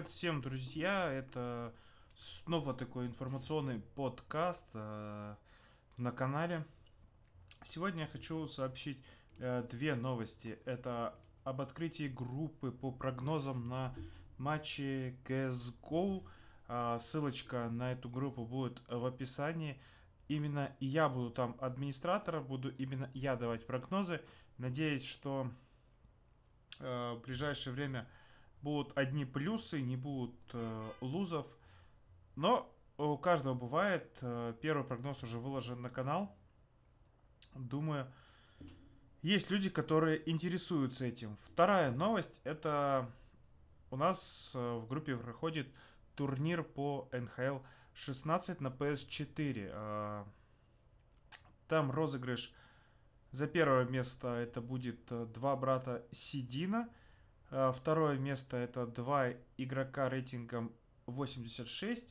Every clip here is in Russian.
привет всем, друзья! Это снова такой информационный подкаст э, на канале. Сегодня я хочу сообщить э, две новости. Это об открытии группы по прогнозам на матчи CSGO. Э, ссылочка на эту группу будет в описании. Именно я буду там администратором, буду именно я давать прогнозы. Надеюсь, что э, в ближайшее время будут одни плюсы, не будут э, лузов. Но у каждого бывает. Э, первый прогноз уже выложен на канал. Думаю, есть люди, которые интересуются этим. Вторая новость это у нас э, в группе проходит турнир по НХЛ 16 на PS4. Э, там розыгрыш за первое место это будет два брата Сидина – Э, второе место это два игрока рейтингом 86.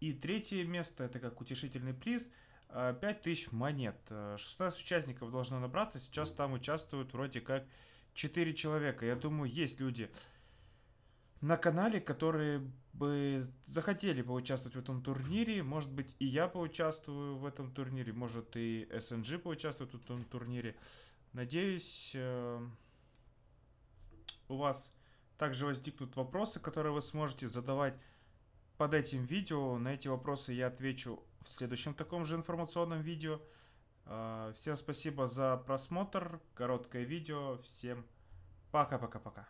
И третье место это как утешительный приз 5000 э, монет. 16 э, участников должно набраться. Сейчас там участвуют вроде как 4 человека. Я думаю, есть люди на канале, которые бы захотели поучаствовать в этом турнире. Может быть, и я поучаствую в этом турнире. Может, и СНГ поучаствует в этом турнире. Надеюсь у вас также возникнут вопросы, которые вы сможете задавать под этим видео. На эти вопросы я отвечу в следующем таком же информационном видео. А, всем спасибо за просмотр, короткое видео. Всем пока-пока-пока.